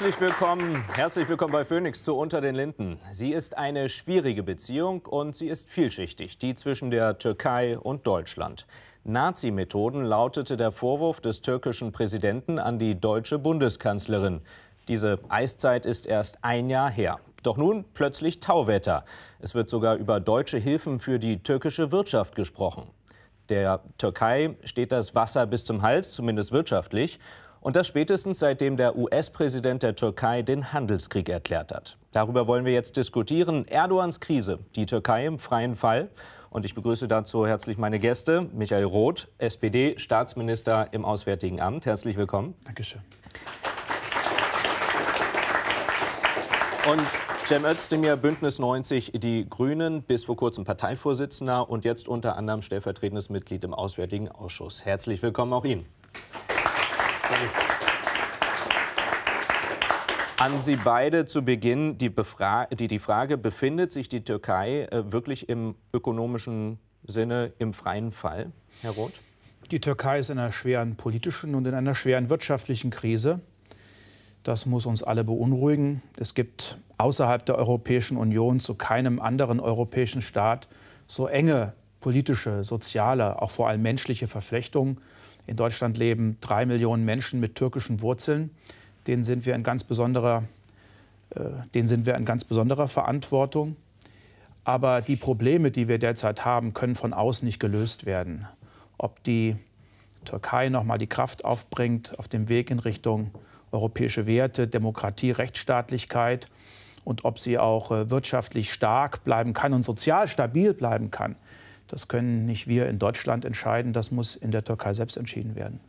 Herzlich willkommen, herzlich willkommen bei Phoenix zu Unter den Linden. Sie ist eine schwierige Beziehung und sie ist vielschichtig, die zwischen der Türkei und Deutschland. Nazi-Methoden lautete der Vorwurf des türkischen Präsidenten an die deutsche Bundeskanzlerin. Diese Eiszeit ist erst ein Jahr her. Doch nun plötzlich Tauwetter. Es wird sogar über deutsche Hilfen für die türkische Wirtschaft gesprochen. Der Türkei steht das Wasser bis zum Hals, zumindest wirtschaftlich. Und das spätestens seitdem der US-Präsident der Türkei den Handelskrieg erklärt hat. Darüber wollen wir jetzt diskutieren. Erdogans Krise, die Türkei im freien Fall. Und ich begrüße dazu herzlich meine Gäste. Michael Roth, SPD-Staatsminister im Auswärtigen Amt. Herzlich willkommen. Dankeschön. Und Cem Özdemir, Bündnis 90, die Grünen, bis vor kurzem Parteivorsitzender und jetzt unter anderem stellvertretendes Mitglied im Auswärtigen Ausschuss. Herzlich willkommen auch Ihnen. An Sie beide zu Beginn die, Befra die, die Frage, befindet sich die Türkei äh, wirklich im ökonomischen Sinne im freien Fall, Herr Roth? Die Türkei ist in einer schweren politischen und in einer schweren wirtschaftlichen Krise. Das muss uns alle beunruhigen. Es gibt außerhalb der Europäischen Union zu keinem anderen europäischen Staat so enge politische, soziale, auch vor allem menschliche Verflechtungen in Deutschland leben drei Millionen Menschen mit türkischen Wurzeln. Denen sind wir in ganz besonderer, äh, denen sind wir in ganz besonderer Verantwortung. Aber die Probleme, die wir derzeit haben, können von außen nicht gelöst werden. Ob die Türkei noch mal die Kraft aufbringt auf dem Weg in Richtung europäische Werte, Demokratie, Rechtsstaatlichkeit und ob sie auch äh, wirtschaftlich stark bleiben kann und sozial stabil bleiben kann, das können nicht wir in Deutschland entscheiden, das muss in der Türkei selbst entschieden werden.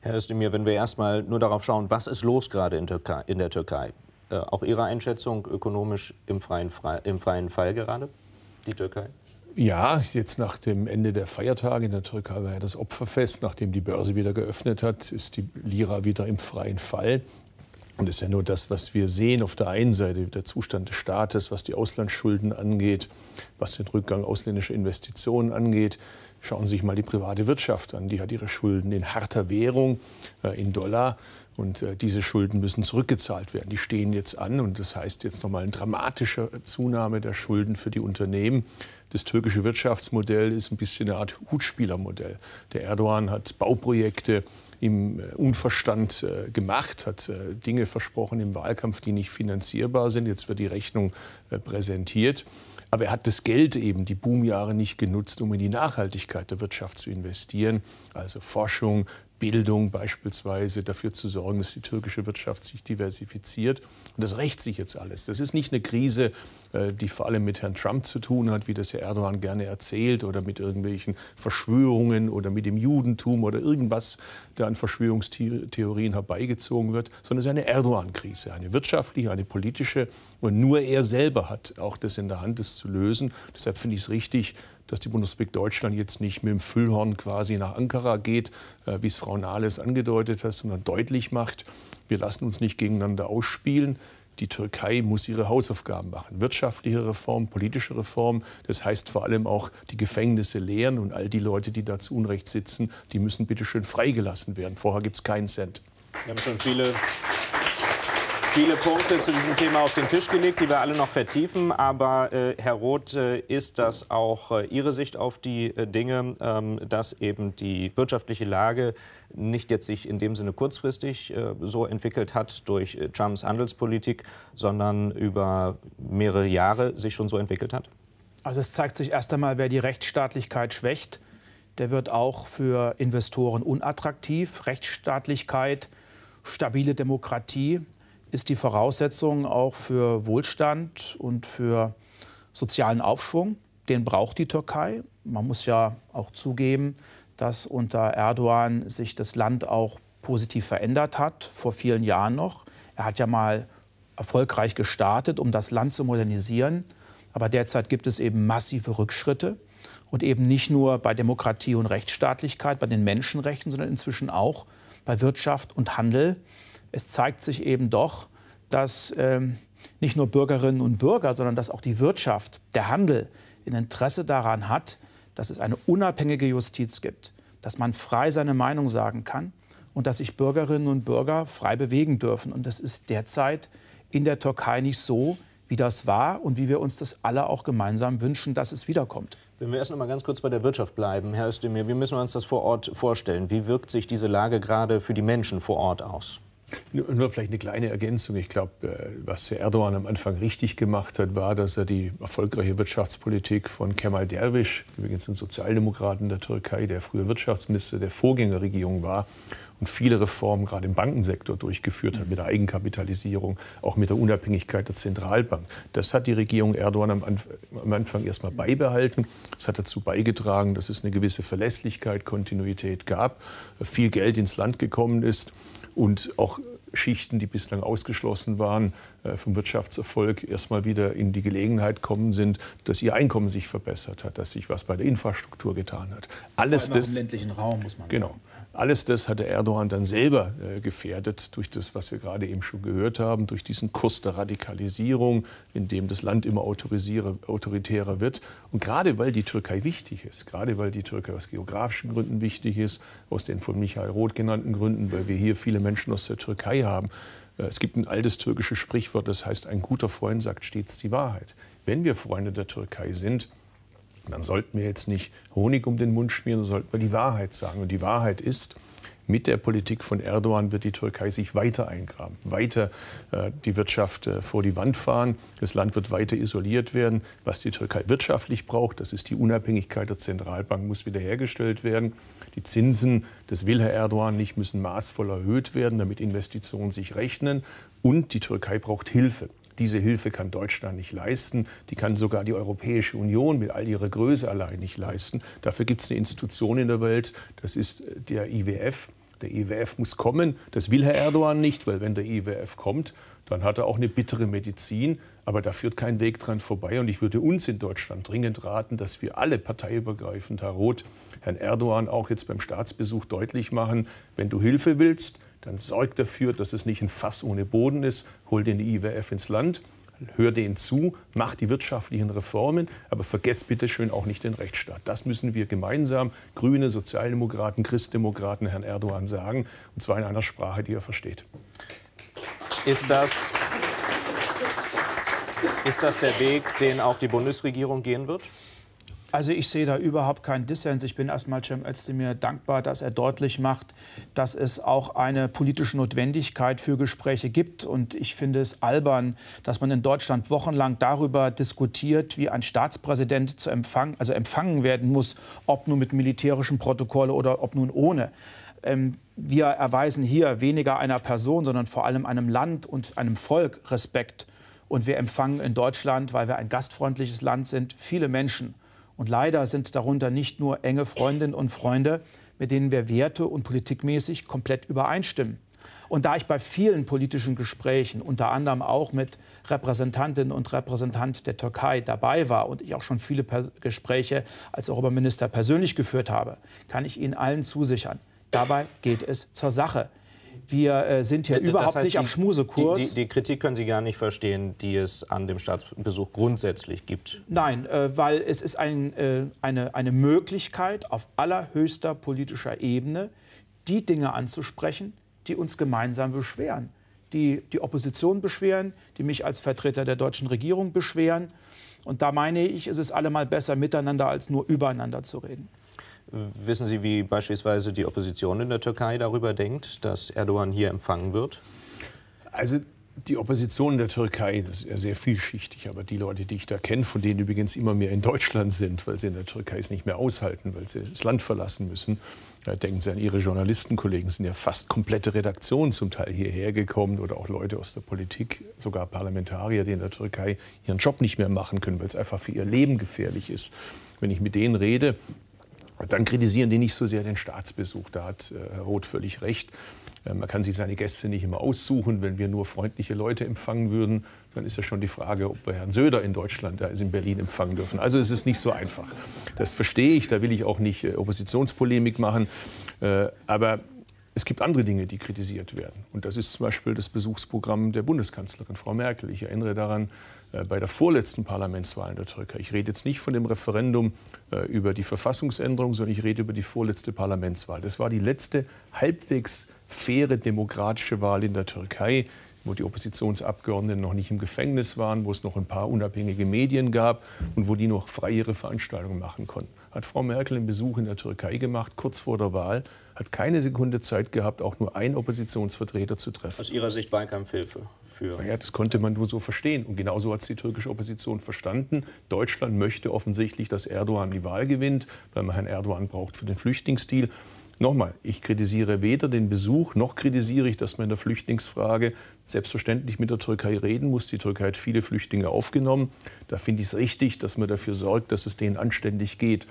Herr Özdemir, wenn wir erstmal nur darauf schauen, was ist los gerade in, Türkei, in der Türkei? Äh, auch Ihre Einschätzung ökonomisch im freien, im freien Fall gerade, die Türkei? Ja, jetzt nach dem Ende der Feiertage in der Türkei war ja das Opferfest. Nachdem die Börse wieder geöffnet hat, ist die Lira wieder im freien Fall. Und das ist ja nur das, was wir sehen auf der einen Seite, der Zustand des Staates, was die Auslandsschulden angeht, was den Rückgang ausländischer Investitionen angeht. Schauen Sie sich mal die private Wirtschaft an. Die hat ihre Schulden in harter Währung, äh, in Dollar. Und äh, diese Schulden müssen zurückgezahlt werden. Die stehen jetzt an. Und das heißt jetzt nochmal eine dramatische Zunahme der Schulden für die Unternehmen. Das türkische Wirtschaftsmodell ist ein bisschen eine Art Hutspielermodell. Der Erdogan hat Bauprojekte im äh, Unverstand gemacht, hat Dinge versprochen im Wahlkampf, die nicht finanzierbar sind. Jetzt wird die Rechnung präsentiert. Aber er hat das Geld eben, die Boomjahre, nicht genutzt, um in die Nachhaltigkeit der Wirtschaft zu investieren, also Forschung, Bildung beispielsweise, dafür zu sorgen, dass die türkische Wirtschaft sich diversifiziert. Und das rächt sich jetzt alles. Das ist nicht eine Krise, äh, die vor allem mit Herrn Trump zu tun hat, wie das Herr Erdogan gerne erzählt, oder mit irgendwelchen Verschwörungen oder mit dem Judentum oder irgendwas, der an Verschwörungstheorien herbeigezogen wird, sondern es ist eine Erdogan-Krise, eine wirtschaftliche, eine politische. Und nur er selber hat auch das in der Hand, das zu lösen. Deshalb finde ich es richtig, dass die Bundesrepublik Deutschland jetzt nicht mit dem Füllhorn quasi nach Ankara geht, äh, wie es Frau Nahles angedeutet hat, sondern deutlich macht, wir lassen uns nicht gegeneinander ausspielen. Die Türkei muss ihre Hausaufgaben machen. Wirtschaftliche Reform, politische Reform. Das heißt vor allem auch die Gefängnisse leeren und all die Leute, die da zu Unrecht sitzen, die müssen bitte schön freigelassen werden. Vorher gibt es keinen Cent. Wir haben schon viele viele Punkte zu diesem Thema auf den Tisch gelegt, die wir alle noch vertiefen. Aber äh, Herr Roth, äh, ist das auch äh, Ihre Sicht auf die äh, Dinge, ähm, dass eben die wirtschaftliche Lage nicht jetzt sich in dem Sinne kurzfristig äh, so entwickelt hat durch äh, Trumps Handelspolitik, sondern über mehrere Jahre sich schon so entwickelt hat? Also es zeigt sich erst einmal, wer die Rechtsstaatlichkeit schwächt, der wird auch für Investoren unattraktiv. Rechtsstaatlichkeit, stabile Demokratie, ist die Voraussetzung auch für Wohlstand und für sozialen Aufschwung. Den braucht die Türkei. Man muss ja auch zugeben, dass unter Erdogan sich das Land auch positiv verändert hat, vor vielen Jahren noch. Er hat ja mal erfolgreich gestartet, um das Land zu modernisieren. Aber derzeit gibt es eben massive Rückschritte. Und eben nicht nur bei Demokratie und Rechtsstaatlichkeit, bei den Menschenrechten, sondern inzwischen auch bei Wirtschaft und Handel es zeigt sich eben doch, dass ähm, nicht nur Bürgerinnen und Bürger, sondern dass auch die Wirtschaft, der Handel ein Interesse daran hat, dass es eine unabhängige Justiz gibt, dass man frei seine Meinung sagen kann und dass sich Bürgerinnen und Bürger frei bewegen dürfen. Und das ist derzeit in der Türkei nicht so, wie das war und wie wir uns das alle auch gemeinsam wünschen, dass es wiederkommt. Wenn wir erst noch mal ganz kurz bei der Wirtschaft bleiben, Herr Özdemir, wie müssen wir uns das vor Ort vorstellen? Wie wirkt sich diese Lage gerade für die Menschen vor Ort aus? Nur vielleicht eine kleine Ergänzung. Ich glaube, äh, was Erdogan am Anfang richtig gemacht hat, war, dass er die erfolgreiche Wirtschaftspolitik von Kemal Derwisch, übrigens ein Sozialdemokraten der Türkei, der früher Wirtschaftsminister der Vorgängerregierung war und viele Reformen gerade im Bankensektor durchgeführt hat, mit der Eigenkapitalisierung, auch mit der Unabhängigkeit der Zentralbank. Das hat die Regierung Erdogan am, Anf am Anfang erstmal beibehalten. Das hat dazu beigetragen, dass es eine gewisse Verlässlichkeit, Kontinuität gab, viel Geld ins Land gekommen ist und auch Schichten, die bislang ausgeschlossen waren äh, vom Wirtschaftserfolg, erstmal wieder in die Gelegenheit kommen sind, dass ihr Einkommen sich verbessert hat, dass sich was bei der Infrastruktur getan hat. Alles das Auch im ländlichen Raum muss man. Genau. Sagen. Alles das hat Erdogan dann selber äh, gefährdet durch das, was wir gerade eben schon gehört haben, durch diesen Kurs der Radikalisierung, in dem das Land immer autoritärer wird. Und gerade weil die Türkei wichtig ist, gerade weil die Türkei aus geografischen Gründen wichtig ist, aus den von Michael Roth genannten Gründen, weil wir hier viele Menschen aus der Türkei haben, äh, es gibt ein altes türkisches Sprichwort, das heißt, ein guter Freund sagt stets die Wahrheit. Wenn wir Freunde der Türkei sind, dann sollten wir jetzt nicht Honig um den Mund schmieren, sondern sollten wir die Wahrheit sagen. Und die Wahrheit ist, mit der Politik von Erdogan wird die Türkei sich weiter eingraben, weiter äh, die Wirtschaft äh, vor die Wand fahren, das Land wird weiter isoliert werden. Was die Türkei wirtschaftlich braucht, das ist die Unabhängigkeit der Zentralbank, muss wiederhergestellt werden. Die Zinsen, das will Herr Erdogan nicht, müssen maßvoll erhöht werden, damit Investitionen sich rechnen. Und die Türkei braucht Hilfe. Diese Hilfe kann Deutschland nicht leisten. Die kann sogar die Europäische Union mit all ihrer Größe allein nicht leisten. Dafür gibt es eine Institution in der Welt, das ist äh, der IWF. Der IWF muss kommen. Das will Herr Erdogan nicht, weil wenn der IWF kommt, dann hat er auch eine bittere Medizin. Aber da führt kein Weg dran vorbei. Und ich würde uns in Deutschland dringend raten, dass wir alle parteiübergreifend, Herr Roth, Herrn Erdogan auch jetzt beim Staatsbesuch deutlich machen, wenn du Hilfe willst, dann sorg dafür, dass es nicht ein Fass ohne Boden ist, hol den IWF ins Land, hör denen zu, mach die wirtschaftlichen Reformen, aber vergesst bitte schön auch nicht den Rechtsstaat. Das müssen wir gemeinsam, Grüne, Sozialdemokraten, Christdemokraten, Herrn Erdogan sagen, und zwar in einer Sprache, die er versteht. Ist das, ist das der Weg, den auch die Bundesregierung gehen wird? Also ich sehe da überhaupt keinen Dissens. Ich bin erstmal Cem Özdemir dankbar, dass er deutlich macht, dass es auch eine politische Notwendigkeit für Gespräche gibt. Und ich finde es albern, dass man in Deutschland wochenlang darüber diskutiert, wie ein Staatspräsident zu empfangen, also empfangen werden muss, ob nun mit militärischen Protokolle oder ob nun ohne. Ähm, wir erweisen hier weniger einer Person, sondern vor allem einem Land und einem Volk Respekt. Und wir empfangen in Deutschland, weil wir ein gastfreundliches Land sind, viele Menschen. Und leider sind darunter nicht nur enge Freundinnen und Freunde, mit denen wir werte- und politikmäßig komplett übereinstimmen. Und da ich bei vielen politischen Gesprächen, unter anderem auch mit Repräsentantinnen und Repräsentanten der Türkei dabei war und ich auch schon viele per Gespräche als Europaminister persönlich geführt habe, kann ich Ihnen allen zusichern, dabei geht es zur Sache. Wir äh, sind hier das überhaupt heißt, nicht die, auf Schmusekurs. Die, die, die, Kritik können Sie gar nicht verstehen, die es an dem Staatsbesuch grundsätzlich gibt. Nein, äh, weil es ist ein, äh, eine, eine Möglichkeit, auf allerhöchster politischer Ebene die Dinge anzusprechen, die uns gemeinsam beschweren. Die die Opposition beschweren, die mich als Vertreter der deutschen Regierung beschweren. Und da meine ich, ist es allemal besser, miteinander als nur übereinander zu reden. Wissen Sie, wie beispielsweise die Opposition in der Türkei darüber denkt, dass Erdogan hier empfangen wird? Also die Opposition in der Türkei das ist ja sehr vielschichtig, aber die Leute, die ich da kenne, von denen übrigens immer mehr in Deutschland sind, weil sie in der Türkei es nicht mehr aushalten, weil sie das Land verlassen müssen. Da denken Sie an Ihre Journalistenkollegen, sind ja fast komplette Redaktionen zum Teil hierher gekommen oder auch Leute aus der Politik, sogar Parlamentarier, die in der Türkei ihren Job nicht mehr machen können, weil es einfach für ihr Leben gefährlich ist. Wenn ich mit denen rede, dann kritisieren die nicht so sehr den Staatsbesuch. Da hat äh, Herr Roth völlig recht. Äh, man kann sich seine Gäste nicht immer aussuchen. Wenn wir nur freundliche Leute empfangen würden, dann ist ja schon die Frage, ob wir Herrn Söder in Deutschland, da ist in Berlin, empfangen dürfen. Also es ist nicht so einfach. Das verstehe ich. Da will ich auch nicht äh, Oppositionspolemik machen. Aber es gibt andere Dinge, die kritisiert werden. Und das ist zum Beispiel das Besuchsprogramm der Bundeskanzlerin, Frau Merkel. Ich erinnere daran, äh, bei der vorletzten Parlamentswahl in der Türkei. Ich rede jetzt nicht von dem Referendum äh, über die Verfassungsänderung, sondern ich rede über die vorletzte Parlamentswahl. Das war die letzte halbwegs faire demokratische Wahl in der Türkei, wo die Oppositionsabgeordneten noch nicht im Gefängnis waren, wo es noch ein paar unabhängige Medien gab und wo die noch freiere Veranstaltungen machen konnten. Hat Frau Merkel einen Besuch in der Türkei gemacht, kurz vor der Wahl, hat keine Sekunde Zeit gehabt, auch nur einen Oppositionsvertreter zu treffen. Aus Ihrer Sicht Wahlkampfhilfe? führen. Ja, das konnte man nur so verstehen. Und genauso hat es die türkische Opposition verstanden. Deutschland möchte offensichtlich, dass Erdogan die Wahl gewinnt, weil man Herrn Erdogan braucht für den Flüchtlingsdeal. Nochmal, ich kritisiere weder den Besuch, noch kritisiere ich, dass man in der Flüchtlingsfrage selbstverständlich mit der Türkei reden muss. Die Türkei hat viele Flüchtlinge aufgenommen. Da finde ich es richtig, dass man dafür sorgt, dass es denen anständig geht.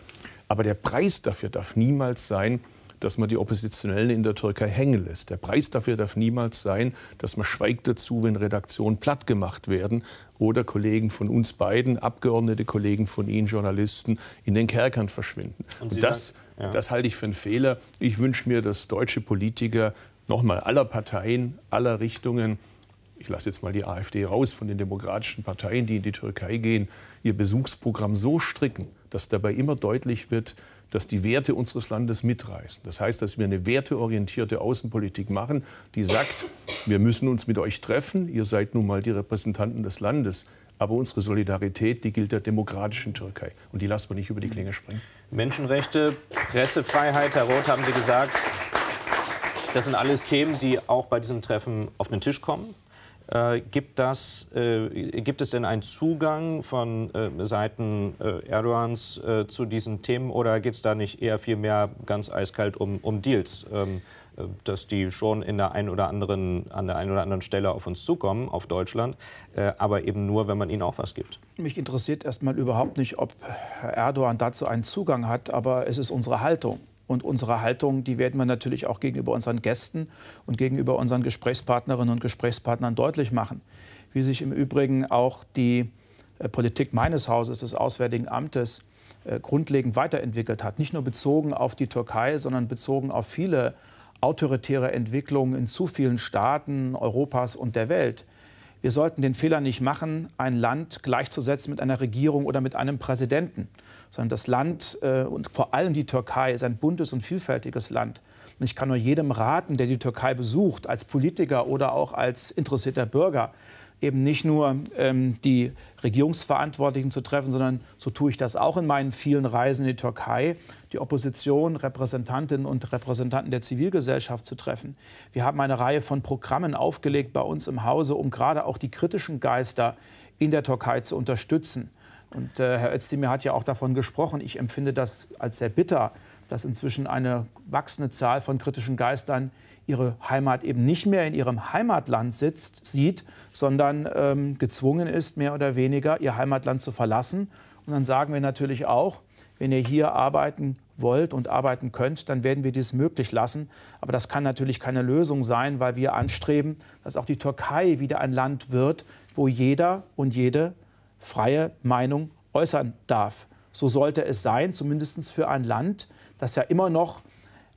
Aber der Preis dafür darf niemals sein, dass man die Oppositionellen in der Türkei hängen lässt. Der Preis dafür darf niemals sein, dass man schweigt dazu, wenn Redaktionen platt gemacht werden oder Kollegen von uns beiden, Abgeordnete, Kollegen von Ihnen, Journalisten, in den Kerkern verschwinden. Und, Und das, sagen, ja. das halte ich für einen Fehler. Ich wünsche mir, dass deutsche Politiker nochmal aller Parteien, aller Richtungen, ich lasse jetzt mal die AfD raus von den demokratischen Parteien, die in die Türkei gehen, ihr Besuchsprogramm so stricken, dass dabei immer deutlich wird, dass die Werte unseres Landes mitreißen. Das heißt, dass wir eine werteorientierte Außenpolitik machen, die sagt, wir müssen uns mit euch treffen, ihr seid nun mal die Repräsentanten des Landes. Aber unsere Solidarität, die gilt der demokratischen Türkei. Und die lassen wir nicht über die Klinge springen. Menschenrechte, Pressefreiheit, Herr Roth, haben Sie gesagt. Das sind alles Themen, die auch bei diesem Treffen auf den Tisch kommen. Äh, gibt, das, äh, gibt es denn einen Zugang von äh, Seiten äh, Erdogans äh, zu diesen Themen oder geht es da nicht eher vielmehr ganz eiskalt um, um Deals, ähm, äh, dass die schon in der einen oder anderen, an der einen oder anderen Stelle auf uns zukommen, auf Deutschland, aber eben nur, wenn man ihnen auch was gibt? Mich interessiert erstmal überhaupt nicht, ob Herr Erdogan dazu einen Zugang hat, aber es ist unsere Haltung. Und unsere Haltung, die werden wir natürlich auch gegenüber unseren Gästen und gegenüber unseren Gesprächspartnerinnen und Gesprächspartnern deutlich machen. Wie sich im Übrigen auch die äh, Politik meines Hauses, des Auswärtigen Amtes, äh, grundlegend weiterentwickelt hat. Nicht nur bezogen auf die Türkei, sondern bezogen auf viele autoritäre Entwicklungen in zu vielen Staaten Europas und der Welt. Wir sollten den Fehler nicht machen, ein Land gleichzusetzen mit einer Regierung oder mit einem Präsidenten sondern das Land äh, und vor allem die Türkei ist ein buntes und vielfältiges Land. Und ich kann nur jedem raten, der die Türkei besucht, als Politiker oder auch als interessierter Bürger, eben nicht nur ähm, die Regierungsverantwortlichen zu treffen, sondern so tue ich das auch in meinen vielen Reisen in die Türkei, die Opposition, Repräsentantinnen und Repräsentanten der Zivilgesellschaft zu treffen. Wir haben eine Reihe von Programmen aufgelegt bei uns im Hause, um gerade auch die kritischen Geister in der Türkei zu unterstützen. Und äh, Herr Özdemir hat ja auch davon gesprochen. Ich empfinde das als sehr bitter, dass inzwischen eine wachsende Zahl von kritischen Geistern ihre Heimat eben nicht mehr in ihrem Heimatland sitzt, sieht, sondern ähm, gezwungen ist, mehr oder weniger ihr Heimatland zu verlassen. Und dann sagen wir natürlich auch, wenn ihr hier arbeiten wollt und arbeiten könnt, dann werden wir dies möglich lassen. Aber das kann natürlich keine Lösung sein, weil wir anstreben, dass auch die Türkei wieder ein Land wird, wo jeder und jede freie Meinung äußern darf. So sollte es sein, zumindest für ein Land, das ja immer noch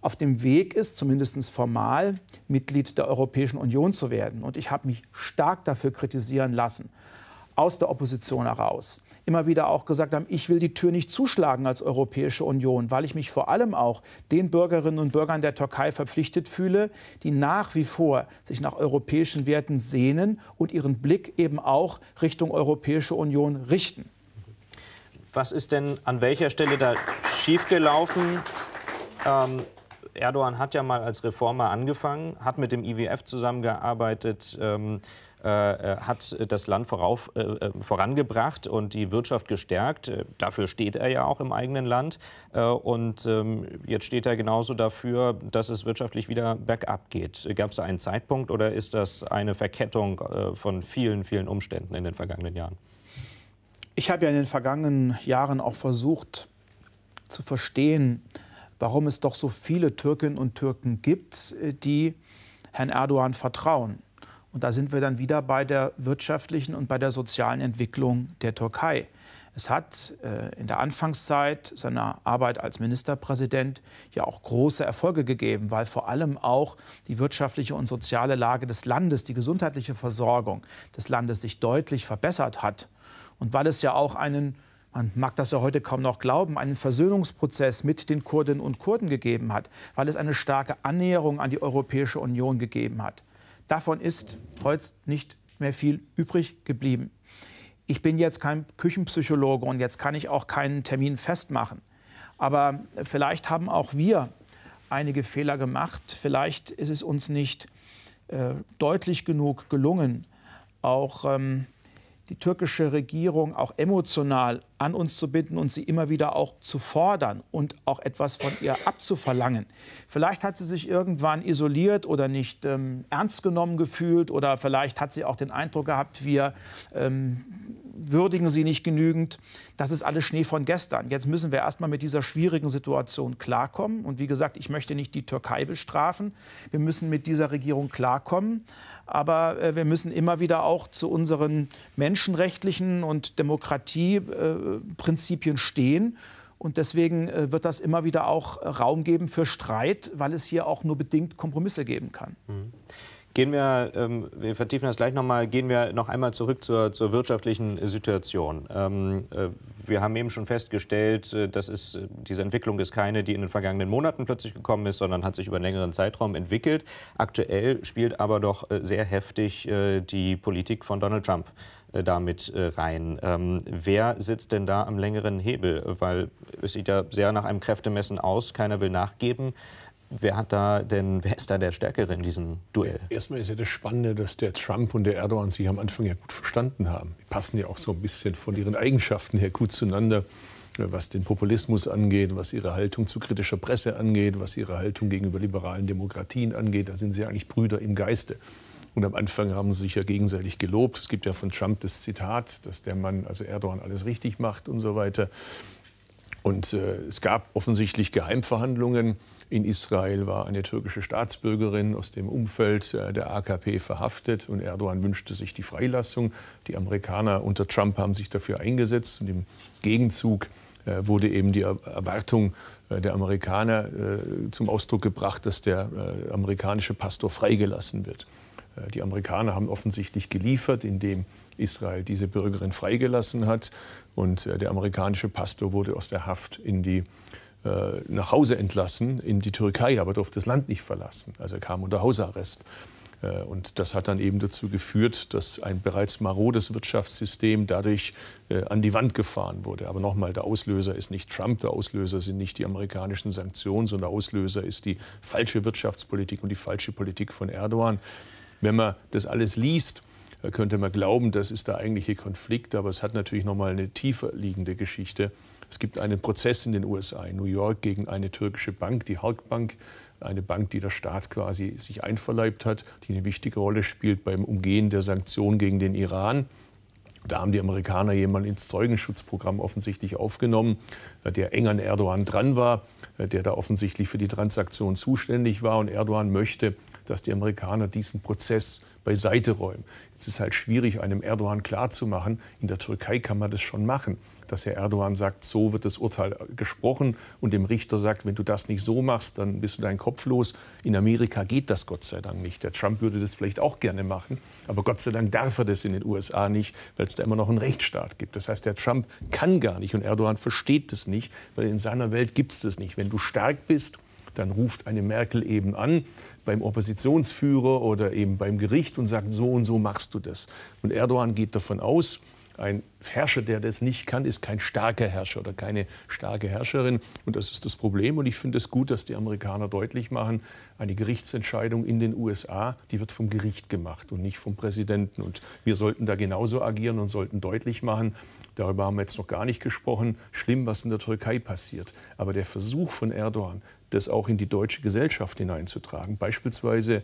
auf dem Weg ist, zumindest formal, Mitglied der Europäischen Union zu werden. Und ich habe mich stark dafür kritisieren lassen, aus der Opposition heraus, immer wieder auch gesagt haben, ich will die Tür nicht zuschlagen als Europäische Union, weil ich mich vor allem auch den Bürgerinnen und Bürgern der Türkei verpflichtet fühle, die nach wie vor sich nach europäischen Werten sehnen und ihren Blick eben auch Richtung Europäische Union richten. Was ist denn an welcher Stelle da schiefgelaufen? Ähm, Erdogan hat ja mal als Reformer angefangen, hat mit dem IWF zusammengearbeitet. Ähm, äh, äh, hat äh, das Land vorauf, vorangebracht und die Wirtschaft gestärkt. Dafür steht er ja auch im eigenen Land. und ähm, jetzt steht er genauso dafür, dass es wirtschaftlich wieder bergab geht. Gab es da einen Zeitpunkt oder ist das eine Verkettung von vielen, vielen Umständen in den vergangenen Jahren? Ich habe ja in den vergangenen Jahren auch versucht zu verstehen, warum es doch so viele Türkinnen und Türken gibt, die Herrn Erdogan vertrauen. Und da sind wir dann wieder bei der wirtschaftlichen und bei der sozialen Entwicklung der Türkei. Es hat äh, in der Anfangszeit seiner Arbeit als Ministerpräsident ja auch große Erfolge gegeben, weil vor allem auch die wirtschaftliche und soziale Lage des Landes, die gesundheitliche Versorgung des Landes sich deutlich verbessert hat. Und weil es ja auch einen, man mag das ja heute kaum noch glauben, einen Versöhnungsprozess mit den Kurdinnen und Kurden gegeben hat, weil es eine starke Annäherung an die Europäische Union gegeben hat. Davon ist heute nicht mehr viel übrig geblieben. Ich bin jetzt kein Küchenpsychologe und jetzt kann ich auch keinen Termin festmachen. Aber vielleicht haben auch wir einige Fehler gemacht. Vielleicht ist es uns nicht äh, deutlich genug gelungen, auch ähm, die türkische Regierung auch emotional an uns zu binden und sie immer wieder auch zu fordern und auch etwas von ihr abzuverlangen. Vielleicht hat sie sich irgendwann isoliert oder nicht ähm, ernst genommen gefühlt oder vielleicht hat sie auch den Eindruck gehabt, wir ähm, würdigen sie nicht genügend. Das ist alles Schnee von gestern. Jetzt müssen wir erstmal mit dieser schwierigen Situation klarkommen. Und wie gesagt, ich möchte nicht die Türkei bestrafen. Wir müssen mit dieser Regierung klarkommen. Aber äh, wir müssen immer wieder auch zu unseren menschenrechtlichen und Demokratieprinzipien äh, stehen. Und deswegen äh, wird das immer wieder auch äh, Raum geben für Streit, weil es hier auch nur bedingt Kompromisse geben kann. Mhm. Gehen wir, ähm, wir vertiefen das gleich nochmal, gehen wir noch einmal zurück zur, zur wirtschaftlichen Situation. Ähm, äh, wir haben eben schon festgestellt, äh, dass es, äh, diese Entwicklung ist keine, die in den vergangenen Monaten plötzlich gekommen ist, sondern hat sich über einen längeren Zeitraum entwickelt. Aktuell spielt aber doch äh, sehr heftig äh, die Politik von Donald Trump äh, damit rein. Ähm, wer sitzt denn da am längeren Hebel? Weil es sieht ja sehr nach einem Kräftemessen aus, keiner will nachgeben. Wer hat da denn, wer ist da der Stärkere in diesem Duell? Erstmal ist ja das Spannende, dass der Trump und der Erdogan sich am Anfang ja gut verstanden haben. Die passen ja auch so ein bisschen von ihren Eigenschaften her gut zueinander, äh, was den Populismus angeht, was ihre Haltung zu kritischer Presse angeht, was ihre Haltung gegenüber liberalen Demokratien angeht. Da sind sie ja eigentlich Brüder im Geiste. Und am Anfang haben sie sich ja gegenseitig gelobt. Es gibt ja von Trump das Zitat, dass der Mann, also Erdogan, alles richtig macht und so weiter. Und äh, es gab offensichtlich Geheimverhandlungen. In Israel war eine türkische Staatsbürgerin aus dem Umfeld äh, der AKP verhaftet und Erdogan wünschte sich die Freilassung. Die Amerikaner unter Trump haben sich dafür eingesetzt und im Gegenzug äh, wurde eben die Erwartung äh, der Amerikaner äh, zum Ausdruck gebracht, dass der äh, amerikanische Pastor freigelassen wird. Äh, die Amerikaner haben offensichtlich geliefert, indem Israel diese Bürgerin freigelassen hat. Und äh, der amerikanische Pastor wurde aus der Haft in die äh, nach Hause entlassen, in die Türkei, aber durfte das Land nicht verlassen. Also er kam unter Hausarrest. Und das hat dann eben dazu geführt, dass ein bereits marodes Wirtschaftssystem dadurch an die Wand gefahren wurde. Aber nochmal, der Auslöser ist nicht Trump, der Auslöser sind nicht die amerikanischen Sanktionen, sondern der Auslöser ist die falsche Wirtschaftspolitik und die falsche Politik von Erdogan wenn man das alles liest, äh, könnte man glauben, das ist der eigentliche Konflikt, aber es hat natürlich nochmal eine tiefer liegende Geschichte. Es gibt einen Prozess in den USA, in New York, gegen eine türkische Bank, die Halk Bank, eine Bank, die der Staat quasi sich einverleibt hat, die eine wichtige Rolle spielt beim Umgehen der Sanktionen gegen den Iran. Da haben die Amerikaner jemanden ins Zeugenschutzprogramm offensichtlich aufgenommen, äh, der eng an Erdogan dran war, äh, der da offensichtlich für die Transaktion zuständig war. Und Erdogan möchte, dass die Amerikaner diesen Prozess beiseite räumen. Jetzt ist halt schwierig, einem Erdogan klarzumachen, in der Türkei kann man das schon machen, dass Herr Erdogan sagt, so wird das Urteil gesprochen und dem Richter sagt, wenn du das nicht so machst, dann bist du dein Kopf los. In Amerika geht das Gott sei Dank nicht. Der Trump würde das vielleicht auch gerne machen, aber Gott sei Dank darf er das in den USA nicht, weil es da immer noch einen Rechtsstaat gibt. Das heißt, der Trump kann gar nicht und Erdogan versteht das nicht, weil in seiner Welt gibt es das nicht. Wenn du stark bist, dann ruft eine Merkel eben an beim Oppositionsführer oder eben beim Gericht und sagt, so und so machst du das. Und Erdogan geht davon aus, ein Herrscher, der das nicht kann, ist kein starker Herrscher oder keine starke Herrscherin. Und das ist das Problem. Und ich finde es gut, dass die Amerikaner deutlich machen, eine Gerichtsentscheidung in den USA, die wird vom Gericht gemacht und nicht vom Präsidenten. Und wir sollten da genauso agieren und sollten deutlich machen, darüber haben wir jetzt noch gar nicht gesprochen, schlimm, was in der Türkei passiert. Aber der Versuch von Erdogan, das auch in die deutsche Gesellschaft hineinzutragen. Beispielsweise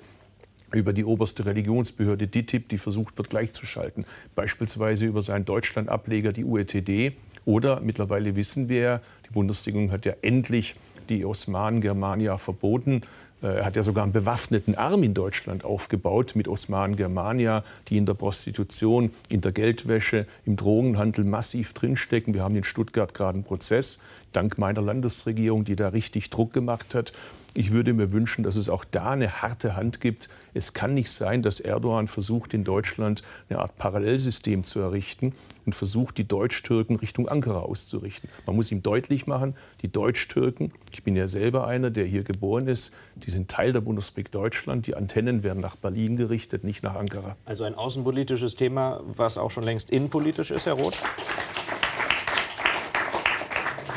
über die oberste Religionsbehörde DITIB, die versucht wird gleichzuschalten, beispielsweise über seinen Deutschlandableger, die UETD. Oder mittlerweile wissen wir, die Bundesregierung hat ja endlich die Osmanen Germania verboten. Äh, er hat ja sogar einen bewaffneten Arm in Deutschland aufgebaut mit Osman Germania, die in der Prostitution, in der Geldwäsche, im Drogenhandel massiv drinstecken. Wir haben in Stuttgart gerade einen Prozess, dank meiner Landesregierung, die da richtig Druck gemacht hat. Ich würde mir wünschen, dass es auch da eine harte Hand gibt. Es kann nicht sein, dass Erdogan versucht, in Deutschland eine Art Parallelsystem zu errichten und versucht, die Deutsch-Türken Richtung Ankara auszurichten. Man muss ihm deutlich machen, die Deutsch-Türken, ich bin ja selber einer, der hier geboren ist, die sind Teil der Bundesrepublik Deutschland. Die Antennen werden nach Berlin gerichtet, nicht nach Ankara. Also ein außenpolitisches Thema, was auch schon längst innenpolitisch ist, Herr Roth.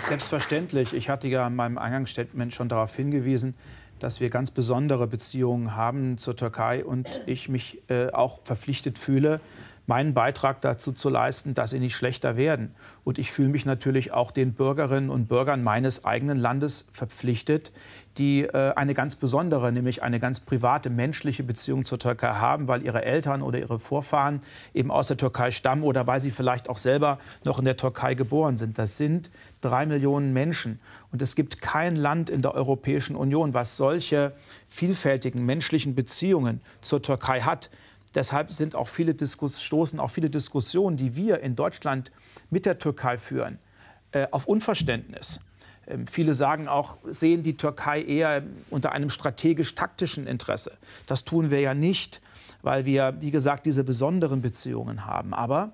Selbstverständlich. Ich hatte ja in meinem Eingangsstatement schon darauf hingewiesen, dass wir ganz besondere Beziehungen haben zur Türkei und ich mich äh, auch verpflichtet fühle, meinen Beitrag dazu zu leisten, dass sie nicht schlechter werden. Und ich fühle mich natürlich auch den Bürgerinnen und Bürgern meines eigenen Landes verpflichtet, die äh, eine ganz besondere, nämlich eine ganz private menschliche Beziehung zur Türkei haben, weil ihre Eltern oder ihre Vorfahren eben aus der Türkei stammen oder weil sie vielleicht auch selber noch in der Türkei geboren sind. Das sind drei Millionen Menschen. Und es gibt kein Land in der Europäischen Union, was solche vielfältigen menschlichen Beziehungen zur Türkei hat. Deshalb sind auch viele stoßen auch viele Diskussionen, die wir in Deutschland mit der Türkei führen, äh, auf Unverständnis. Ähm, viele sagen auch, sehen die Türkei eher unter einem strategisch-taktischen Interesse. Das tun wir ja nicht, weil wir, wie gesagt, diese besonderen Beziehungen haben. Aber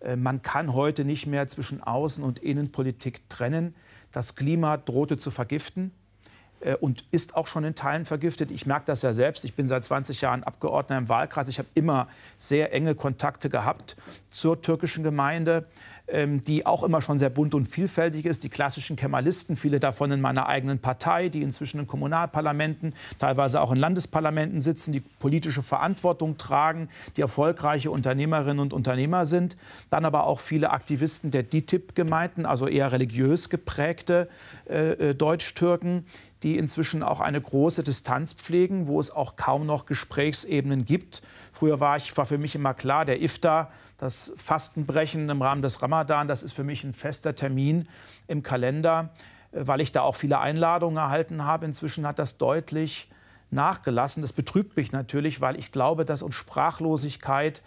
äh, man kann heute nicht mehr zwischen Außen- und Innenpolitik trennen. Das Klima drohte zu vergiften äh, und ist auch schon in Teilen vergiftet. Ich merke das ja selbst. Ich bin seit 20 Jahren Abgeordneter im Wahlkreis. Ich habe immer sehr enge Kontakte gehabt zur türkischen Gemeinde. Ähm, die auch immer schon sehr bunt und vielfältig ist. Die klassischen Kemalisten, viele davon in meiner eigenen Partei, die inzwischen in Kommunalparlamenten, teilweise auch in Landesparlamenten sitzen, die politische Verantwortung tragen, die erfolgreiche Unternehmerinnen und Unternehmer sind. Dann aber auch viele Aktivisten der DITIB-Gemeinden, also eher religiös geprägte äh, äh Deutsch-Türken, die inzwischen auch eine große Distanz pflegen, wo es auch kaum noch Gesprächsebenen gibt. Früher war, ich, war für mich immer klar, der Iftar, das Fastenbrechen im Rahmen des Ramadan, das ist für mich ein fester Termin im Kalender, äh, weil ich da auch viele Einladungen erhalten habe. Inzwischen hat das deutlich nachgelassen. Das betrübt mich natürlich, weil ich glaube, dass uns Sprachlosigkeit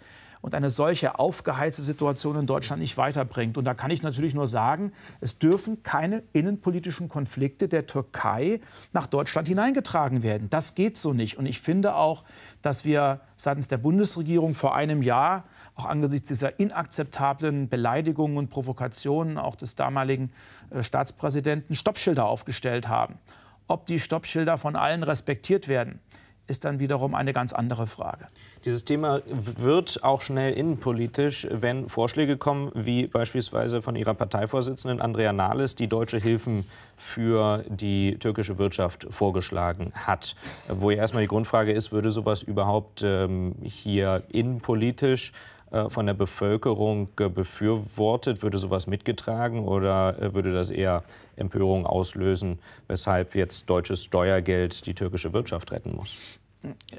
und eine solche aufgeheizte Situation in Deutschland nicht weiterbringt. Und da kann ich natürlich nur sagen, es dürfen keine innenpolitischen Konflikte der Türkei nach Deutschland hineingetragen werden. Das geht so nicht. Und ich finde auch, dass wir seitens der Bundesregierung vor einem Jahr auch angesichts dieser inakzeptablen Beleidigungen und Provokationen auch des damaligen äh, Staatspräsidenten Stoppschilder aufgestellt haben. Ob die Stoppschilder von allen respektiert werden, ist dann wiederum eine ganz andere Frage. Dieses Thema wird auch schnell innenpolitisch, wenn Vorschläge kommen, wie beispielsweise von Ihrer Parteivorsitzenden Andrea Nahles, die deutsche Hilfen für die türkische Wirtschaft vorgeschlagen hat. Wo ja erstmal die Grundfrage ist, würde sowas überhaupt ähm, hier innenpolitisch äh, von der Bevölkerung äh, befürwortet? Würde sowas mitgetragen oder äh, würde das eher Empörung auslösen, weshalb jetzt deutsches Steuergeld die türkische Wirtschaft retten muss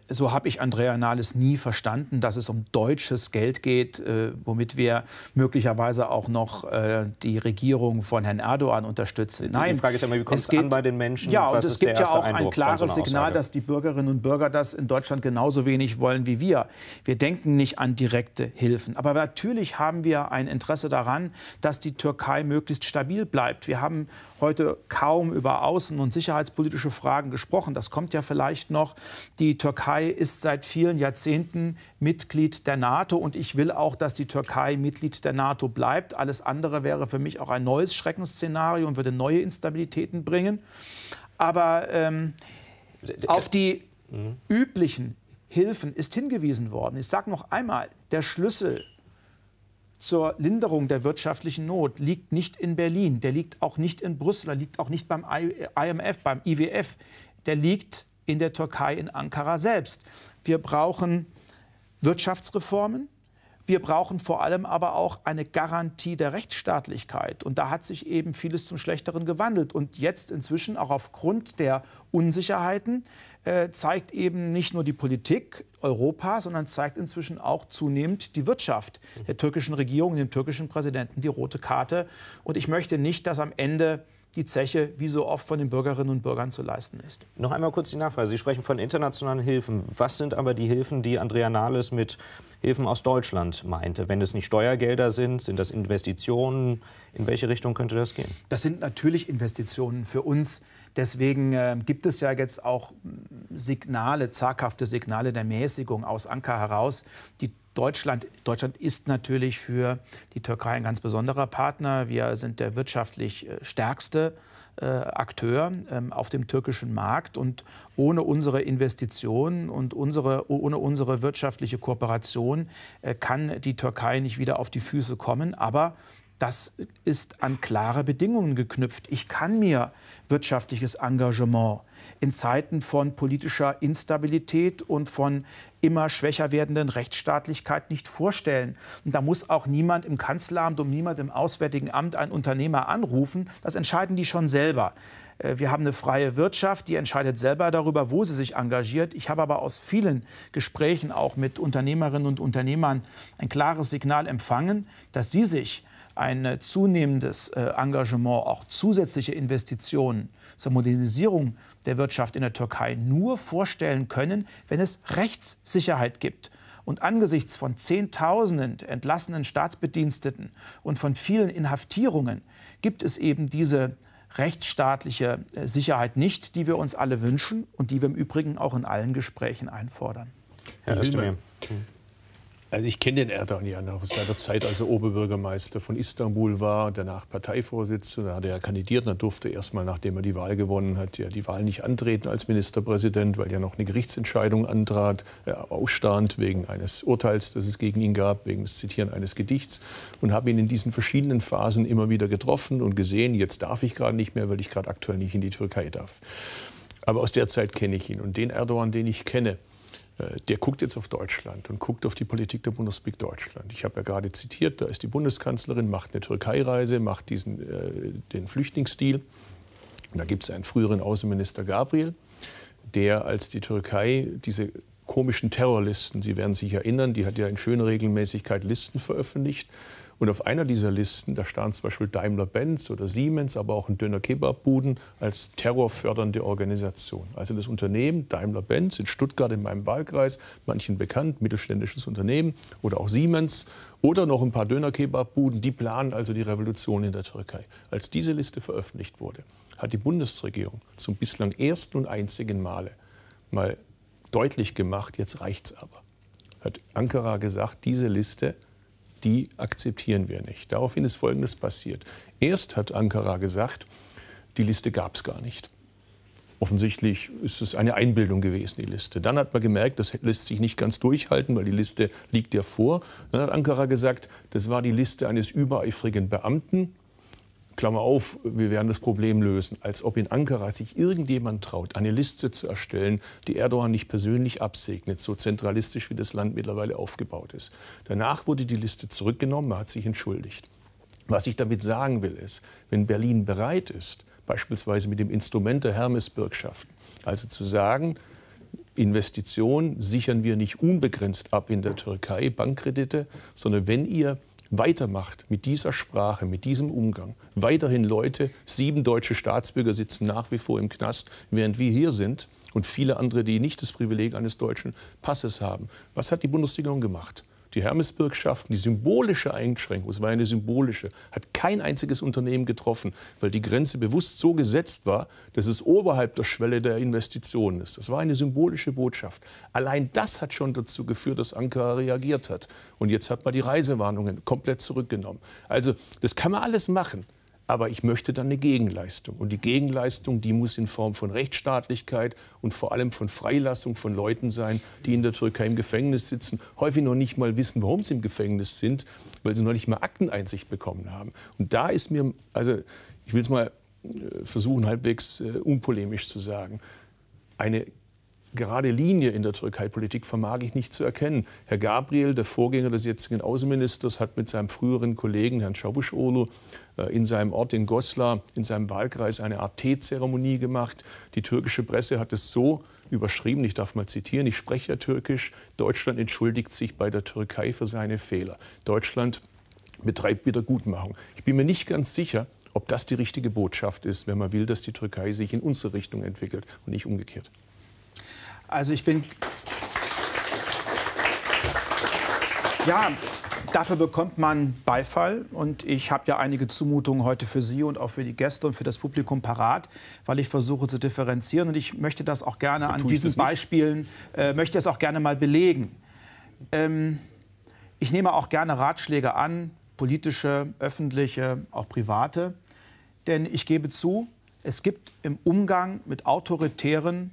so habe ich Andrea Nahles nie verstanden, dass es um deutsches Geld geht, äh, womit wir möglicherweise auch noch äh, die Regierung von Herrn Erdogan unterstützen. Nein, die Frage ist ja immer, wie kommt es geht, an bei den Menschen? Ja, und es gibt ja auch Eindruck ein klares so Signal, dass die Bürgerinnen und Bürger das in Deutschland genauso wenig wollen wie wir. Wir denken nicht an direkte Hilfen. Aber natürlich haben wir ein Interesse daran, dass die Türkei möglichst stabil bleibt. Wir haben heute kaum über außen- und sicherheitspolitische Fragen gesprochen. Das kommt ja vielleicht noch. Die Türkei ist seit vielen Jahrzehnten Mitglied der NATO und ich will auch, dass die Türkei Mitglied der NATO bleibt. Alles andere wäre für mich auch ein neues Schreckensszenario und würde neue Instabilitäten bringen. Aber ähm, auf die mhm. üblichen Hilfen ist hingewiesen worden. Ich sage noch einmal, der Schlüssel zur Linderung der wirtschaftlichen Not liegt nicht in Berlin, der liegt auch nicht in Brüssel, der liegt auch nicht beim IMF, beim IWF, der liegt in der Türkei, in Ankara selbst. Wir brauchen Wirtschaftsreformen, wir brauchen vor allem aber auch eine Garantie der Rechtsstaatlichkeit. Und da hat sich eben vieles zum Schlechteren gewandelt. Und jetzt inzwischen auch aufgrund der Unsicherheiten äh, zeigt eben nicht nur die Politik, Europa, sondern zeigt inzwischen auch zunehmend die Wirtschaft der türkischen Regierung, dem türkischen Präsidenten die rote Karte. Und ich möchte nicht, dass am Ende die Zeche wie so oft von den Bürgerinnen und Bürgern zu leisten ist. Noch einmal kurz die Nachfrage. Sie sprechen von internationalen Hilfen. Was sind aber die Hilfen, die Andrea Nahles mit Hilfen aus Deutschland meinte? Wenn es nicht Steuergelder sind, sind das Investitionen? In welche Richtung könnte das gehen? Das sind natürlich Investitionen für uns Deswegen äh, gibt es ja jetzt auch hm, Signale, zaghafte Signale der Mäßigung aus Ankara heraus, die Deutschland, Deutschland ist natürlich für die Türkei ein ganz besonderer Partner. Wir sind der wirtschaftlich äh, stärkste äh, Akteur ähm, auf dem türkischen Markt. Und ohne unsere Investitionen und unsere, ohne unsere wirtschaftliche Kooperation äh, kann die Türkei nicht wieder auf die Füße kommen. Aber das ist an klare Bedingungen geknüpft. Ich kann mir wirtschaftliches Engagement in Zeiten von politischer Instabilität und von immer schwächer werdenden Rechtsstaatlichkeit nicht vorstellen. Und da muss auch niemand im Kanzleramt und niemand im Auswärtigen Amt einen Unternehmer anrufen. Das entscheiden die schon selber. Äh, wir haben eine freie Wirtschaft, die entscheidet selber darüber, wo sie sich engagiert. Ich habe aber aus vielen Gesprächen auch mit Unternehmerinnen und Unternehmern ein klares Signal empfangen, dass sie sich ein äh, zunehmendes äh, Engagement, auch zusätzliche Investitionen zur Modernisierung der Wirtschaft in der Türkei nur vorstellen können, wenn es Rechtssicherheit gibt. Und angesichts von Zehntausenden entlassenen Staatsbediensteten und von vielen Inhaftierungen gibt es eben diese rechtsstaatliche äh, Sicherheit nicht, die wir uns alle wünschen und die wir im Übrigen auch in allen Gesprächen einfordern. Herr Özdemir. Also ich kenne den Erdogan ja noch aus seiner Zeit, als er Oberbürgermeister von Istanbul war, danach Parteivorsitzender, da hat er ja kandidiert, dann durfte er erstmal, nachdem er die Wahl gewonnen hat, ja die Wahl nicht antreten als Ministerpräsident, weil ja noch eine Gerichtsentscheidung antrat, er ausstand wegen eines Urteils, das es gegen ihn gab, wegen des Zitieren eines Gedichts und habe ihn in diesen verschiedenen Phasen immer wieder getroffen und gesehen, jetzt darf ich gerade nicht mehr, weil ich gerade aktuell nicht in die Türkei darf. Aber aus der Zeit kenne ich ihn und den Erdogan, den ich kenne, äh, der guckt jetzt auf Deutschland und guckt auf die Politik der Bundesrepublik Deutschland. Ich habe ja gerade zitiert, da ist die Bundeskanzlerin, macht eine Türkeireise, macht diesen, äh, den Flüchtlingsdeal. Und da gibt es einen früheren Außenminister Gabriel, der als die Türkei diese komischen Terrorlisten, Sie werden sich erinnern, die hat ja in schöner Regelmäßigkeit Listen veröffentlicht, und auf einer dieser Listen, da stand zum Beispiel Daimler-Benz oder Siemens, aber auch ein Döner Kebab-Buden als terrorfördernde Organisation. Also das Unternehmen Daimler-Benz in Stuttgart in meinem Wahlkreis, manchen bekannt, mittelständisches Unternehmen oder auch Siemens oder noch ein paar döner Kebab-Buden, die planen also die Revolution in der Türkei. Als diese Liste veröffentlicht wurde, hat die Bundesregierung zum bislang ersten und einzigen Male mal deutlich gemacht, jetzt reicht's aber. Hat Ankara gesagt, diese Liste die akzeptieren wir nicht. Daraufhin ist Folgendes passiert. Erst hat Ankara gesagt, die Liste gab es gar nicht. Offensichtlich ist es eine Einbildung gewesen, die Liste. Dann hat man gemerkt, das lässt sich nicht ganz durchhalten, weil die Liste liegt ja vor. Dann hat Ankara gesagt, das war die Liste eines übereifrigen Beamten, Klammer auf, wir werden das Problem lösen, als ob in Ankara sich irgendjemand traut, eine Liste zu erstellen, die Erdogan nicht persönlich absegnet, so zentralistisch wie das Land mittlerweile aufgebaut ist. Danach wurde die Liste zurückgenommen, man hat sich entschuldigt. Was ich damit sagen will, ist, wenn Berlin bereit ist, beispielsweise mit dem Instrument der hermes also zu sagen, Investitionen sichern wir nicht unbegrenzt ab in der Türkei, Bankkredite, sondern wenn ihr weitermacht mit dieser Sprache, mit diesem Umgang, weiterhin Leute, sieben deutsche Staatsbürger sitzen nach wie vor im Knast, während wir hier sind und viele andere, die nicht das Privileg eines deutschen Passes haben. Was hat die Bundesregierung gemacht? Die Hermesbürgschaften, die symbolische Einschränkung, es war eine symbolische, hat kein einziges Unternehmen getroffen, weil die Grenze bewusst so gesetzt war, dass es oberhalb der Schwelle der Investitionen ist. Das war eine symbolische Botschaft. Allein das hat schon dazu geführt, dass Ankara reagiert hat. Und jetzt hat man die Reisewarnungen komplett zurückgenommen. Also das kann man alles machen. Aber ich möchte dann eine Gegenleistung. Und die Gegenleistung, die muss in Form von Rechtsstaatlichkeit und vor allem von Freilassung von Leuten sein, die in der Türkei im Gefängnis sitzen, häufig noch nicht mal wissen, warum sie im Gefängnis sind, weil sie noch nicht mal Akteneinsicht bekommen haben. Und da ist mir, also ich will es mal äh, versuchen, halbwegs äh, unpolemisch zu sagen, eine gerade Linie in der Türkei-Politik vermag ich nicht zu erkennen. Herr Gabriel, der Vorgänger des jetzigen Außenministers, hat mit seinem früheren Kollegen Herrn Çavuşoğlu äh, in seinem Ort in Goslar, in seinem Wahlkreis eine Art Teezeremonie gemacht. Die türkische Presse hat es so überschrieben, ich darf mal zitieren, ich spreche ja türkisch, Deutschland entschuldigt sich bei der Türkei für seine Fehler. Deutschland betreibt Wiedergutmachung. Ich bin mir nicht ganz sicher, ob das die richtige Botschaft ist, wenn man will, dass die Türkei sich in unsere Richtung entwickelt und nicht umgekehrt. Also ich bin. Ja, Dafür bekommt man Beifall und ich habe ja einige Zumutungen heute für Sie und auch für die Gäste und für das Publikum parat, weil ich versuche zu differenzieren und ich möchte das auch gerne an diesen Beispielen, äh, möchte es auch gerne mal belegen. Ähm, ich nehme auch gerne Ratschläge an, politische, öffentliche, auch private, denn ich gebe zu, es gibt im Umgang mit autoritären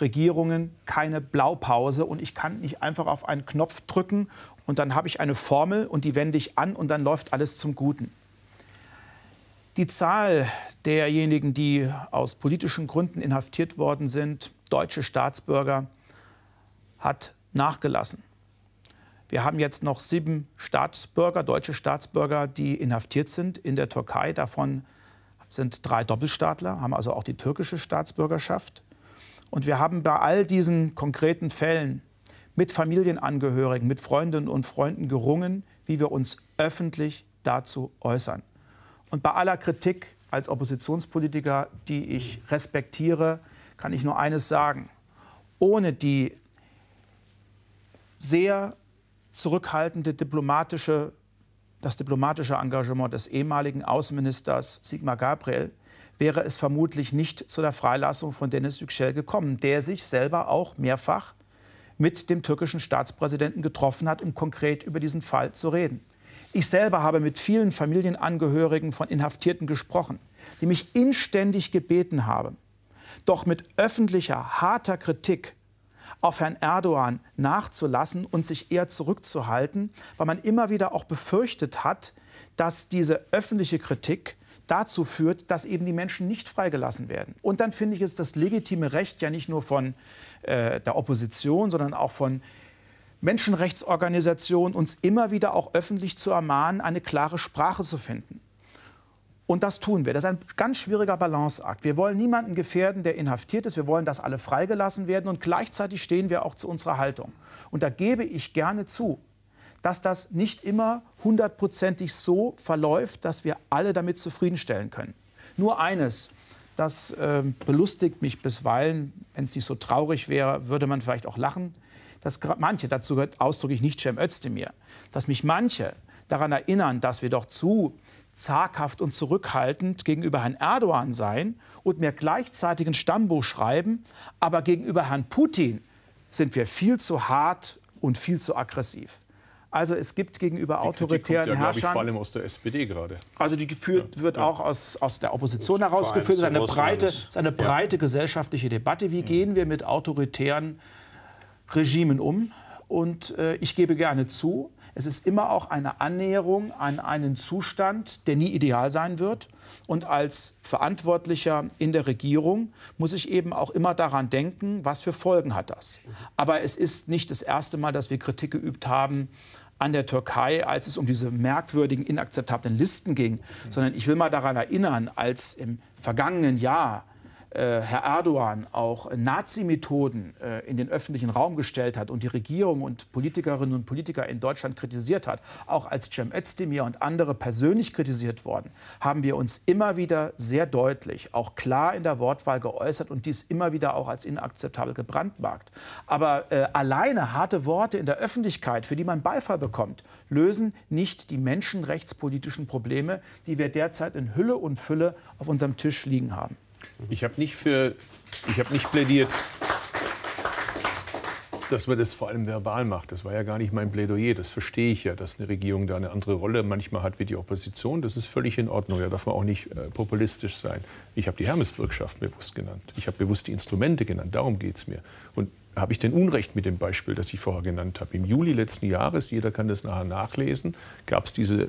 Regierungen keine Blaupause und ich kann nicht einfach auf einen Knopf drücken und dann habe ich eine Formel und die wende ich an und dann läuft alles zum Guten. Die Zahl derjenigen, die aus politischen Gründen inhaftiert worden sind, deutsche Staatsbürger, hat nachgelassen. Wir haben jetzt noch sieben Staatsbürger, deutsche Staatsbürger, die inhaftiert sind in der Türkei. Davon sind drei Doppelstaatler, haben also auch die türkische Staatsbürgerschaft. Und wir haben bei all diesen konkreten Fällen mit Familienangehörigen, mit Freundinnen und Freunden gerungen, wie wir uns öffentlich dazu äußern. Und bei aller Kritik als Oppositionspolitiker, die ich respektiere, kann ich nur eines sagen. Ohne die sehr zurückhaltende diplomatische, das diplomatische Engagement des ehemaligen Außenministers Sigmar Gabriel wäre es vermutlich nicht zu der Freilassung von Dennis Yüksel gekommen, der sich selber auch mehrfach mit dem türkischen Staatspräsidenten getroffen hat, um konkret über diesen Fall zu reden. Ich selber habe mit vielen Familienangehörigen von Inhaftierten gesprochen, die mich inständig gebeten haben, doch mit öffentlicher, harter Kritik auf Herrn Erdogan nachzulassen und sich eher zurückzuhalten, weil man immer wieder auch befürchtet hat, dass diese öffentliche Kritik dazu führt, dass eben die Menschen nicht freigelassen werden. Und dann finde ich es das legitime Recht ja nicht nur von äh, der Opposition, sondern auch von Menschenrechtsorganisationen, uns immer wieder auch öffentlich zu ermahnen, eine klare Sprache zu finden. Und das tun wir. Das ist ein ganz schwieriger Balanceakt. Wir wollen niemanden gefährden, der inhaftiert ist. Wir wollen, dass alle freigelassen werden. Und gleichzeitig stehen wir auch zu unserer Haltung. Und da gebe ich gerne zu, dass das nicht immer hundertprozentig so verläuft, dass wir alle damit zufriedenstellen können. Nur eines, das äh, belustigt mich bisweilen. Wenn es nicht so traurig wäre, würde man vielleicht auch lachen. Dass manche, dazu gehört ausdrücklich nicht Cem Özdemir, dass mich manche daran erinnern, dass wir doch zu zaghaft und zurückhaltend gegenüber Herrn Erdogan seien und mir gleichzeitig ein Stammbuch schreiben, aber gegenüber Herrn Putin sind wir viel zu hart und viel zu aggressiv. Also es gibt gegenüber die autoritären Kritik kommt ja, Herrschern. Ich, vor allem aus der SPD gerade. Also die geführt ja, wird ja. auch aus, aus der Opposition herausgeführt. Es ist eine breite, ist eine breite gesellschaftliche Debatte. Wie gehen wir mit autoritären Regimen um? Und äh, ich gebe gerne zu, es ist immer auch eine Annäherung an einen Zustand, der nie ideal sein wird. Und als Verantwortlicher in der Regierung muss ich eben auch immer daran denken, was für Folgen hat das. Aber es ist nicht das erste Mal, dass wir Kritik geübt haben an der Türkei, als es um diese merkwürdigen, inakzeptablen Listen ging, sondern ich will mal daran erinnern, als im vergangenen Jahr äh, Herr Erdogan auch Nazi-Methoden äh, in den öffentlichen Raum gestellt hat und die Regierung und Politikerinnen und Politiker in Deutschland kritisiert hat, auch als Cem Özdemir und andere persönlich kritisiert worden, haben wir uns immer wieder sehr deutlich, auch klar in der Wortwahl geäußert und dies immer wieder auch als inakzeptabel gebrandmarkt. Aber äh, alleine harte Worte in der Öffentlichkeit, für die man Beifall bekommt, lösen nicht die menschenrechtspolitischen Probleme, die wir derzeit in Hülle und Fülle auf unserem Tisch liegen haben. Ich habe nicht für, ich habe nicht plädiert, dass man das vor allem verbal macht. Das war ja gar nicht mein Plädoyer. Das verstehe ich ja, dass eine Regierung da eine andere Rolle manchmal hat wie die Opposition. Das ist völlig in Ordnung. Da darf man auch nicht äh, populistisch sein. Ich habe die Hermesbürgschaft bewusst genannt. Ich habe bewusst die Instrumente genannt. Darum geht es mir. Und habe ich denn Unrecht mit dem Beispiel, das ich vorher genannt habe? Im Juli letzten Jahres, jeder kann das nachher nachlesen, gab es diese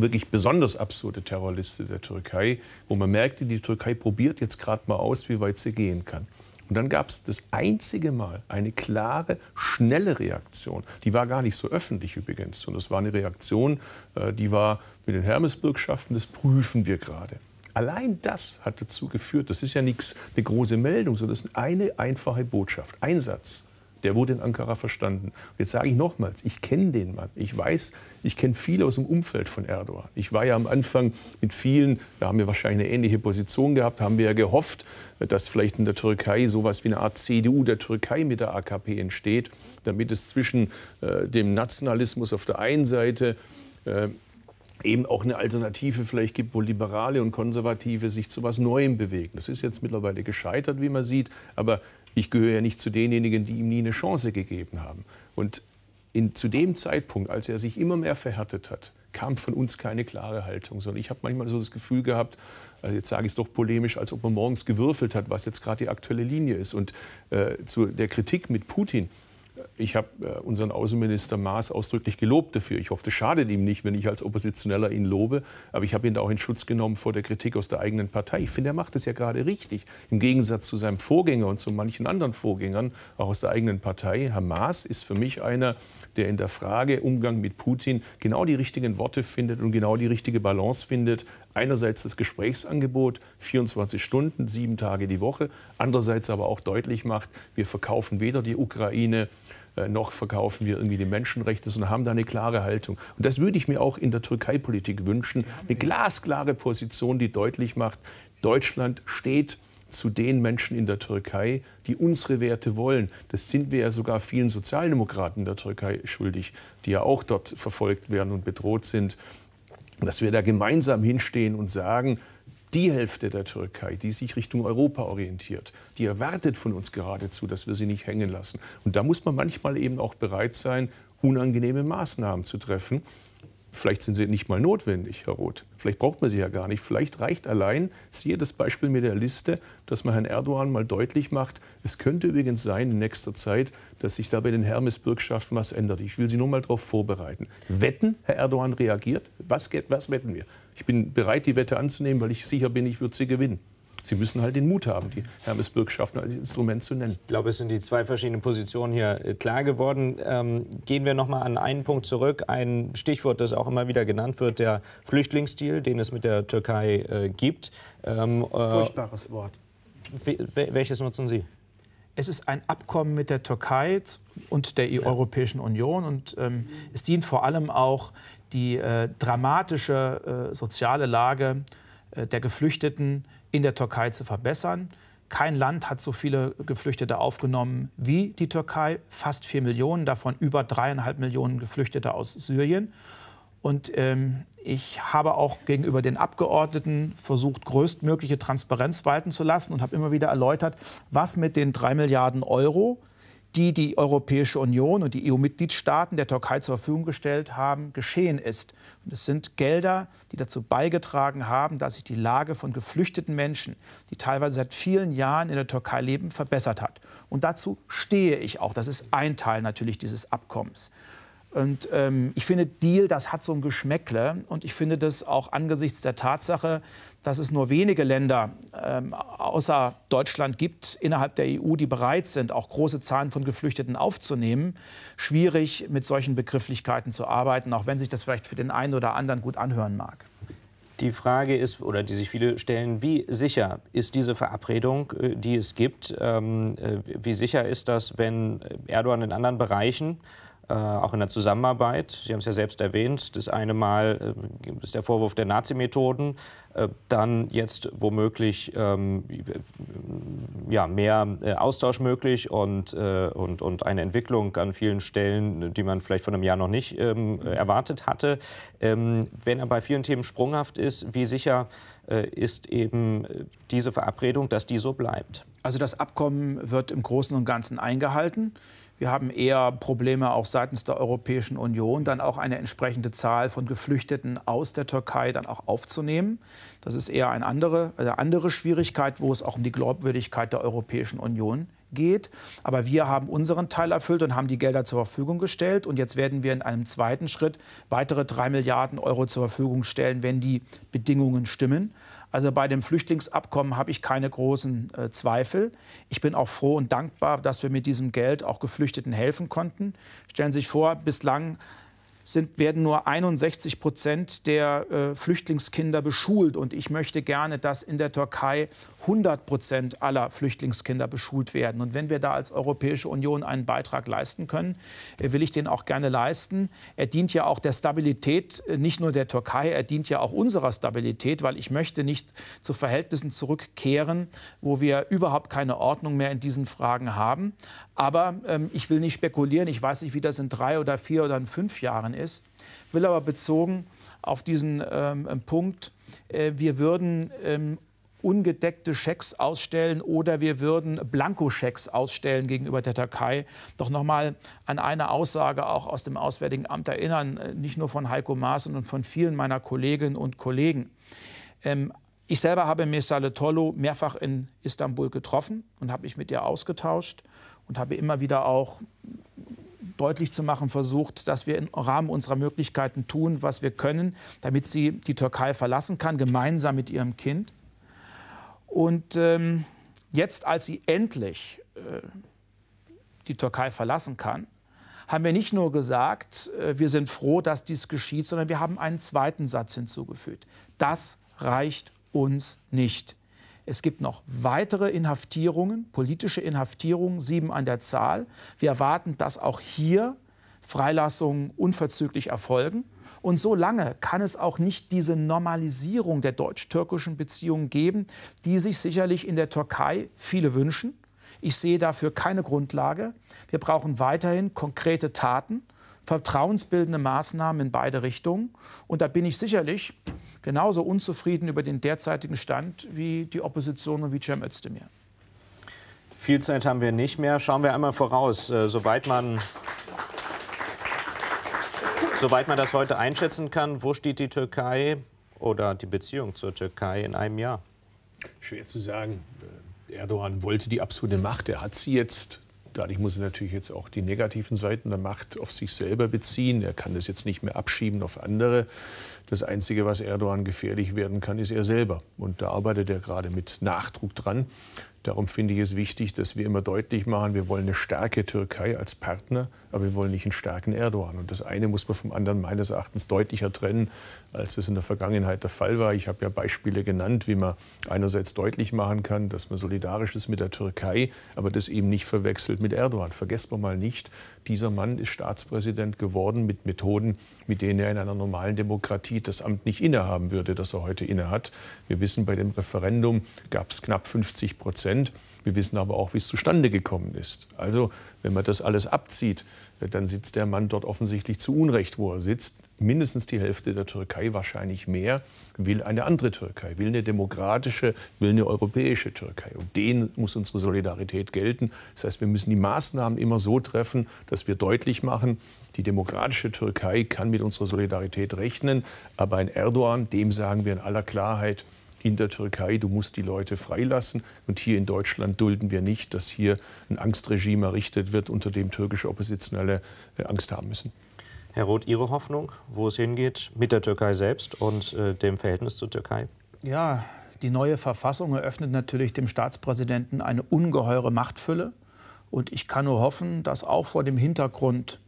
wirklich besonders absurde Terrorliste der Türkei, wo man merkte, die Türkei probiert jetzt gerade mal aus, wie weit sie gehen kann. Und dann gab es das einzige Mal eine klare, schnelle Reaktion. Die war gar nicht so öffentlich übrigens, sondern es war eine Reaktion, äh, die war mit den Hermes-Bürgschaften, das prüfen wir gerade. Allein das hat dazu geführt, das ist ja nichts, eine große Meldung, sondern das ist eine einfache Botschaft, ein Satz. Der wurde in Ankara verstanden. Und jetzt sage ich nochmals, ich kenne den Mann. Ich weiß, ich kenne viele aus dem Umfeld von Erdogan. Ich war ja am Anfang mit vielen, da haben wir wahrscheinlich eine ähnliche Position gehabt, haben wir ja gehofft, dass vielleicht in der Türkei sowas wie eine Art CDU der Türkei mit der AKP entsteht, damit es zwischen äh, dem Nationalismus auf der einen Seite äh, eben auch eine Alternative vielleicht gibt, wo Liberale und Konservative sich zu was Neuem bewegen. Das ist jetzt mittlerweile gescheitert, wie man sieht, aber ich gehöre ja nicht zu denjenigen, die ihm nie eine Chance gegeben haben. Und in, zu dem Zeitpunkt, als er sich immer mehr verhärtet hat, kam von uns keine klare Haltung, sondern ich habe manchmal so das Gefühl gehabt, also jetzt sage ich es doch polemisch, als ob man morgens gewürfelt hat, was jetzt gerade die aktuelle Linie ist. Und äh, zu der Kritik mit Putin, ich habe äh, unseren Außenminister Maas ausdrücklich gelobt dafür. Ich hoffe, das schadet ihm nicht, wenn ich als Oppositioneller ihn lobe. Aber ich habe ihn da auch in Schutz genommen vor der Kritik aus der eigenen Partei. Ich finde, er macht es ja gerade richtig. Im Gegensatz zu seinem Vorgänger und zu manchen anderen Vorgängern, auch aus der eigenen Partei. Herr Maas ist für mich einer, der in der Frage Umgang mit Putin genau die richtigen Worte findet und genau die richtige Balance findet. Einerseits das Gesprächsangebot, 24 Stunden, sieben Tage die Woche. Andererseits aber auch deutlich macht, wir verkaufen weder die Ukraine äh, noch verkaufen wir irgendwie die Menschenrechte, sondern haben da eine klare Haltung. Und das würde ich mir auch in der Türkei-Politik wünschen. Eine glasklare Position, die deutlich macht, Deutschland steht zu den Menschen in der Türkei, die unsere Werte wollen. Das sind wir ja sogar vielen Sozialdemokraten in der Türkei schuldig, die ja auch dort verfolgt werden und bedroht sind dass wir da gemeinsam hinstehen und sagen, die Hälfte der Türkei, die sich Richtung Europa orientiert, die erwartet von uns geradezu, dass wir sie nicht hängen lassen. Und da muss man manchmal eben auch bereit sein, unangenehme Maßnahmen zu treffen. Vielleicht sind sie nicht mal notwendig, Herr Roth. Vielleicht braucht man sie ja gar nicht. Vielleicht reicht allein siehe das Beispiel mit der Liste, dass man Herrn Erdogan mal deutlich macht, es könnte übrigens sein in nächster Zeit, dass sich da bei den Hermes-Bürgschaften was ändert. Ich will Sie nur mal darauf vorbereiten. Wetten, Herr Erdogan reagiert? Was, was wetten wir? Ich bin bereit, die Wette anzunehmen, weil ich sicher bin, ich würde sie gewinnen. Sie müssen halt den Mut haben, die Hermes-Bürgschaften als Instrument zu nennen. Ich glaube, es sind die zwei verschiedenen Positionen hier äh, klar geworden. Ähm, gehen wir noch mal an einen Punkt zurück. Ein Stichwort, das auch immer wieder genannt wird, der Flüchtlingsdeal, den es mit der Türkei äh, gibt. Ähm, äh, Furchtbares Wort. Welches nutzen Sie? Es ist ein Abkommen mit der Türkei und der e- Europäischen Union und ähm, es dient vor allem auch die äh, dramatische äh, soziale Lage äh, der Geflüchteten in der Türkei zu verbessern. Kein Land hat so viele Geflüchtete aufgenommen wie die Türkei, fast vier Millionen, davon über dreieinhalb Millionen Geflüchtete aus Syrien. Und ähm, ich habe auch gegenüber den Abgeordneten versucht, größtmögliche Transparenz walten zu lassen und habe immer wieder erläutert, was mit den drei Milliarden Euro die die Europäische Union und die EU-Mitgliedstaaten der Türkei zur Verfügung gestellt haben, geschehen ist. Und es sind Gelder, die dazu beigetragen haben, dass sich die Lage von geflüchteten Menschen, die teilweise seit vielen Jahren in der Türkei leben, verbessert hat. Und dazu stehe ich auch. Das ist ein Teil natürlich dieses Abkommens. Und ähm, ich finde, Deal, das hat so ein Geschmäckle. Und ich finde das auch angesichts der Tatsache, dass es nur wenige Länder ähm, außer Deutschland gibt innerhalb der EU, die bereit sind, auch große Zahlen von Geflüchteten aufzunehmen, schwierig mit solchen Begrifflichkeiten zu arbeiten, auch wenn sich das vielleicht für den einen oder anderen gut anhören mag. Die Frage ist, oder die sich viele stellen, wie sicher ist diese Verabredung, äh, die es gibt? Ähm, äh, wie sicher ist das, wenn Erdogan in anderen Bereichen äh, auch in der Zusammenarbeit. Sie haben es ja selbst erwähnt. Das eine Mal äh, ist der Vorwurf der Nazi-Methoden, äh, dann jetzt womöglich ähm, äh, ja, mehr äh, Austausch möglich und, äh, und, und eine Entwicklung an vielen Stellen, die man vielleicht vor einem Jahr noch nicht ähm, erwartet hatte. Ähm, wenn er bei vielen Themen sprunghaft ist, wie sicher ist eben diese Verabredung, dass die so bleibt? Also das Abkommen wird im Großen und Ganzen eingehalten. Wir haben eher Probleme auch seitens der Europäischen Union, dann auch eine entsprechende Zahl von Geflüchteten aus der Türkei dann auch aufzunehmen. Das ist eher eine andere, eine andere Schwierigkeit, wo es auch um die Glaubwürdigkeit der Europäischen Union geht. Aber wir haben unseren Teil erfüllt und haben die Gelder zur Verfügung gestellt. Und jetzt werden wir in einem zweiten Schritt weitere drei Milliarden Euro zur Verfügung stellen, wenn die Bedingungen stimmen. Also bei dem Flüchtlingsabkommen habe ich keine großen äh, Zweifel. Ich bin auch froh und dankbar, dass wir mit diesem Geld auch Geflüchteten helfen konnten. Stellen Sie sich vor, bislang sind, werden nur 61 Prozent der äh, Flüchtlingskinder beschult. Und ich möchte gerne, dass in der Türkei 100 Prozent aller Flüchtlingskinder beschult werden. Und wenn wir da als Europäische Union einen Beitrag leisten können, äh, will ich den auch gerne leisten. Er dient ja auch der Stabilität, äh, nicht nur der Türkei, er dient ja auch unserer Stabilität, weil ich möchte nicht zu Verhältnissen zurückkehren, wo wir überhaupt keine Ordnung mehr in diesen Fragen haben. Aber ähm, ich will nicht spekulieren. Ich weiß nicht, wie das in drei oder vier oder in fünf Jahren ist. Will aber bezogen auf diesen ähm, äh, Punkt, äh, wir würden ähm, ungedeckte Schecks ausstellen oder wir würden Blankoschecks ausstellen gegenüber der Türkei. Doch nochmal an eine Aussage auch aus dem Auswärtigen Amt erinnern, äh, nicht nur von Heiko Maas, sondern von vielen meiner Kolleginnen und Kollegen. Ähm, ich selber habe Mesale Tollo mehrfach in Istanbul getroffen und habe mich mit ihr ausgetauscht und habe immer wieder auch deutlich zu machen versucht, dass wir im Rahmen unserer Möglichkeiten tun, was wir können, damit sie die Türkei verlassen kann, gemeinsam mit ihrem Kind. Und ähm, jetzt, als sie endlich äh, die Türkei verlassen kann, haben wir nicht nur gesagt, äh, wir sind froh, dass dies geschieht, sondern wir haben einen zweiten Satz hinzugefügt. Das reicht uns nicht. Es gibt noch weitere Inhaftierungen, politische Inhaftierungen, sieben an der Zahl. Wir erwarten, dass auch hier Freilassungen unverzüglich erfolgen. Und so lange kann es auch nicht diese Normalisierung der deutsch-türkischen Beziehungen geben, die sich sicherlich in der Türkei viele wünschen. Ich sehe dafür keine Grundlage. Wir brauchen weiterhin konkrete Taten vertrauensbildende Maßnahmen in beide Richtungen. Und da bin ich sicherlich genauso unzufrieden über den derzeitigen Stand wie die Opposition und wie Cem Özdemir. Viel Zeit haben wir nicht mehr. Schauen wir einmal voraus. Äh, soweit man, soweit man das heute einschätzen kann, wo steht die Türkei oder die Beziehung zur Türkei in einem Jahr? Schwer zu sagen. Äh, Erdogan wollte die absolute Macht. Er hat sie jetzt Dadurch muss er natürlich jetzt auch die negativen Seiten der Macht auf sich selber beziehen. Er kann das jetzt nicht mehr abschieben auf andere. Das Einzige, was Erdogan gefährlich werden kann, ist er selber. Und da arbeitet er gerade mit Nachdruck dran, Darum finde ich es wichtig, dass wir immer deutlich machen, wir wollen eine starke Türkei als Partner, aber wir wollen nicht einen starken Erdogan. Und das eine muss man vom anderen meines Erachtens deutlicher trennen, als es in der Vergangenheit der Fall war. Ich habe ja Beispiele genannt, wie man einerseits deutlich machen kann, dass man solidarisch ist mit der Türkei, aber das eben nicht verwechselt mit Erdogan. Vergesst man mal nicht, dieser Mann ist Staatspräsident geworden mit Methoden, mit denen er in einer normalen Demokratie das Amt nicht innehaben würde, das er heute innehat. Wir wissen, bei dem Referendum gab es knapp 50 Prozent. Prozent. Wir wissen aber auch, wie es zustande gekommen ist. Also, wenn man das alles abzieht, äh, dann sitzt der Mann dort offensichtlich zu Unrecht, wo er sitzt. Mindestens die Hälfte der Türkei, wahrscheinlich mehr, will eine andere Türkei, will eine demokratische, will eine europäische Türkei. Und denen muss unsere Solidarität gelten. Das heißt, wir müssen die Maßnahmen immer so treffen, dass wir deutlich machen, die demokratische Türkei kann mit unserer Solidarität rechnen. Aber ein Erdogan, dem sagen wir in aller Klarheit, in der Türkei, du musst die Leute freilassen. Und hier in Deutschland dulden wir nicht, dass hier ein Angstregime errichtet wird, unter dem türkische Oppositionelle äh, Angst haben müssen. Herr Roth, Ihre Hoffnung, wo es hingeht mit der Türkei selbst und äh, dem Verhältnis zur Türkei? Ja, die neue Verfassung eröffnet natürlich dem Staatspräsidenten eine ungeheure Machtfülle. Und ich kann nur hoffen, dass auch vor dem Hintergrund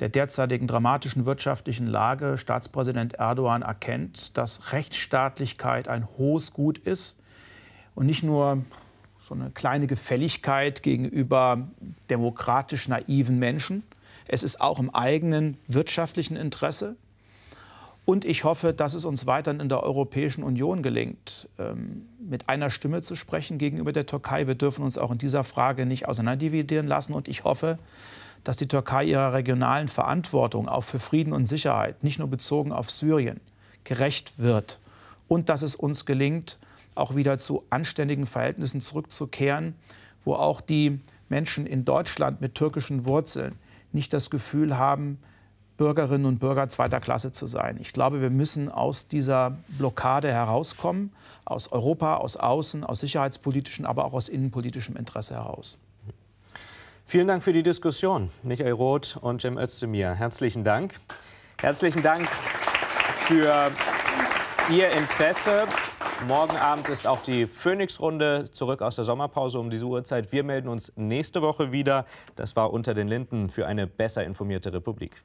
der derzeitigen dramatischen wirtschaftlichen Lage Staatspräsident Erdogan erkennt, dass Rechtsstaatlichkeit ein hohes Gut ist und nicht nur so eine kleine Gefälligkeit gegenüber demokratisch naiven Menschen. Es ist auch im eigenen wirtschaftlichen Interesse. Und ich hoffe, dass es uns weiterhin in der Europäischen Union gelingt, ähm, mit einer Stimme zu sprechen gegenüber der Türkei. Wir dürfen uns auch in dieser Frage nicht auseinanderdividieren lassen. Und ich hoffe, dass die Türkei ihrer regionalen Verantwortung auch für Frieden und Sicherheit, nicht nur bezogen auf Syrien, gerecht wird und dass es uns gelingt, auch wieder zu anständigen Verhältnissen zurückzukehren, wo auch die Menschen in Deutschland mit türkischen Wurzeln nicht das Gefühl haben, Bürgerinnen und Bürger zweiter Klasse zu sein. Ich glaube, wir müssen aus dieser Blockade herauskommen, aus Europa, aus Außen, aus sicherheitspolitischem, aber auch aus innenpolitischem Interesse heraus. Vielen Dank für die Diskussion, Michael Roth und Jim Özdemir. Herzlichen Dank. Herzlichen Dank für Ihr Interesse. Morgen Abend ist auch die Phoenix-Runde zurück aus der Sommerpause um diese Uhrzeit. Wir melden uns nächste Woche wieder. Das war unter den Linden für eine besser informierte Republik.